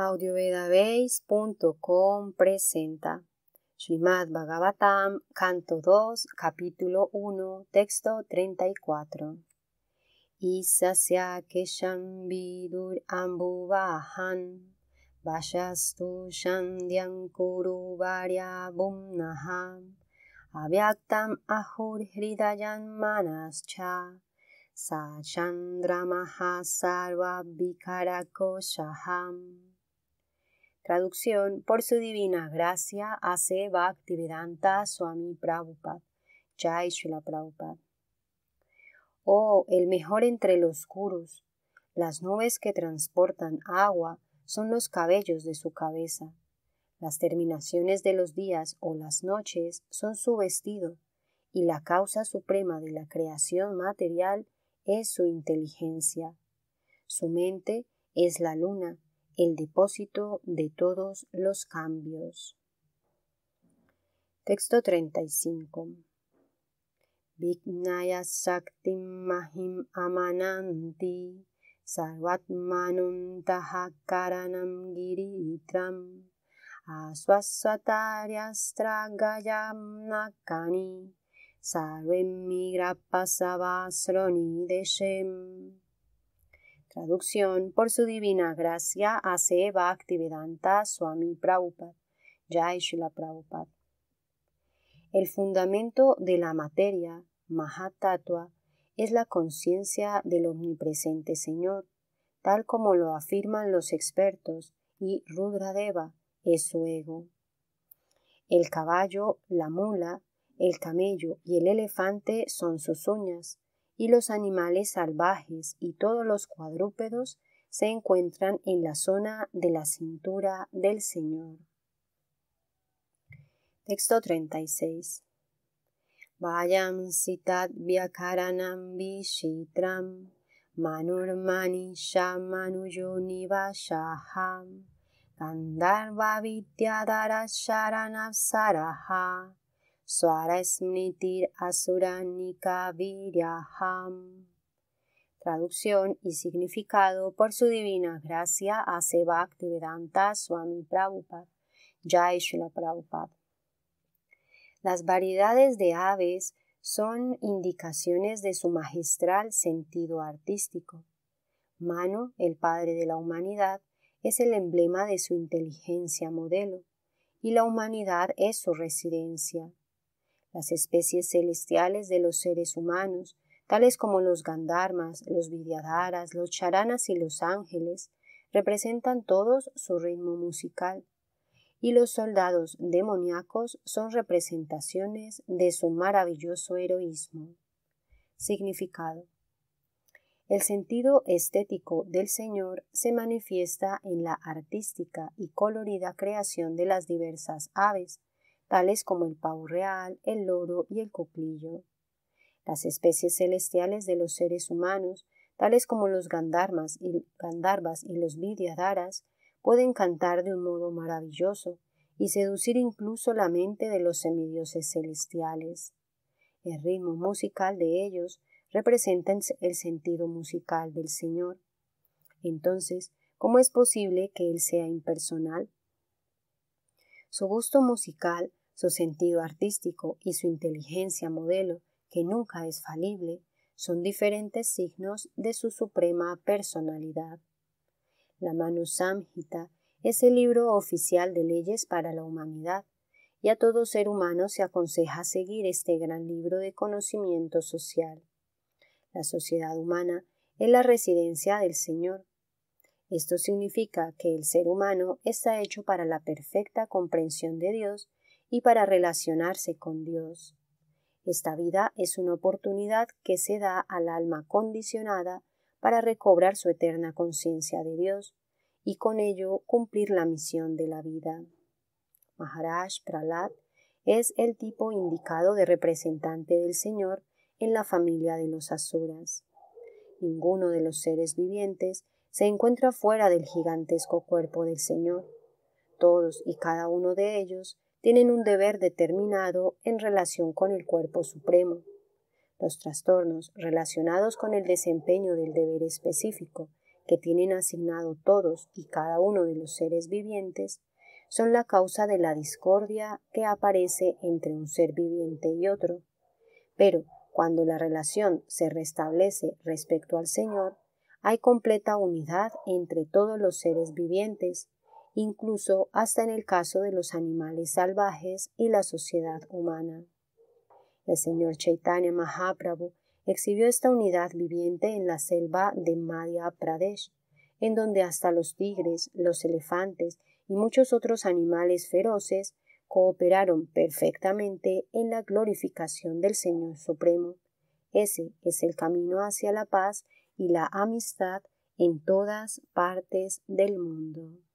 audiovedabase.com presenta Srimad Bhagavatam, canto 2, capítulo 1, texto 34. Isasya kesham vidur ambuvahan vayastu shandyan kuru varya bumnaham avyaktam ahur hridayan manascha sa chandra sarva Traducción por su divina gracia hace Bhaktivedanta Swami Prabhupada. Jai Oh, el mejor entre los gurus. Las nubes que transportan agua son los cabellos de su cabeza. Las terminaciones de los días o las noches son su vestido, y la causa suprema de la creación material es su inteligencia. Su mente es la luna el depósito de todos los cambios. Texto 35. Vignaya SAKTIM Mahim Amananti Sarvatmanuntaha Karanam Giritram TRAGAYAM Nakani Pasavasroni Deshem Traducción por su divina gracia a Seva Activedanta Swami Prabhupada, Jai Prabhupada. El fundamento de la materia, Mahatattva, es la conciencia del omnipresente Señor, tal como lo afirman los expertos, y Rudradeva es su ego. El caballo, la mula, el camello y el elefante son sus uñas, y los animales salvajes y todos los cuadrúpedos se encuentran en la zona de la cintura del Señor. Texto 36. Vayam sitat vyakaranam vishitram manurmani manujo vashaham gandharva vidyadara Smriti Asuranika Viryaham. Traducción y significado por su divina gracia a Sebaktivedanta Swami Prabhupada, Jai Prabhupada. Las variedades de aves son indicaciones de su magistral sentido artístico. Mano, el padre de la humanidad, es el emblema de su inteligencia modelo, y la humanidad es su residencia, las especies celestiales de los seres humanos, tales como los Gandharmas, los Vidyadharas, los Charanas y los ángeles, representan todos su ritmo musical, y los soldados demoníacos son representaciones de su maravilloso heroísmo. Significado. El sentido estético del Señor se manifiesta en la artística y colorida creación de las diversas aves, tales como el pavo real, el loro y el coplillo. Las especies celestiales de los seres humanos, tales como los gandarmas y, y los vidyadharas, pueden cantar de un modo maravilloso y seducir incluso la mente de los semidioses celestiales. El ritmo musical de ellos representa el sentido musical del Señor. Entonces, ¿cómo es posible que Él sea impersonal? Su gusto musical su sentido artístico y su inteligencia modelo, que nunca es falible, son diferentes signos de su suprema personalidad. La Manu es el libro oficial de leyes para la humanidad, y a todo ser humano se aconseja seguir este gran libro de conocimiento social. La sociedad humana es la residencia del Señor. Esto significa que el ser humano está hecho para la perfecta comprensión de Dios y para relacionarse con Dios. Esta vida es una oportunidad que se da al alma condicionada para recobrar su eterna conciencia de Dios y con ello cumplir la misión de la vida. Maharaj Pralat es el tipo indicado de representante del Señor en la familia de los Asuras. Ninguno de los seres vivientes se encuentra fuera del gigantesco cuerpo del Señor. Todos y cada uno de ellos tienen un deber determinado en relación con el cuerpo supremo. Los trastornos relacionados con el desempeño del deber específico que tienen asignado todos y cada uno de los seres vivientes son la causa de la discordia que aparece entre un ser viviente y otro. Pero cuando la relación se restablece respecto al Señor, hay completa unidad entre todos los seres vivientes, incluso hasta en el caso de los animales salvajes y la sociedad humana. El señor Chaitanya Mahaprabhu exhibió esta unidad viviente en la selva de Madhya Pradesh, en donde hasta los tigres, los elefantes y muchos otros animales feroces cooperaron perfectamente en la glorificación del Señor Supremo. Ese es el camino hacia la paz y la amistad en todas partes del mundo.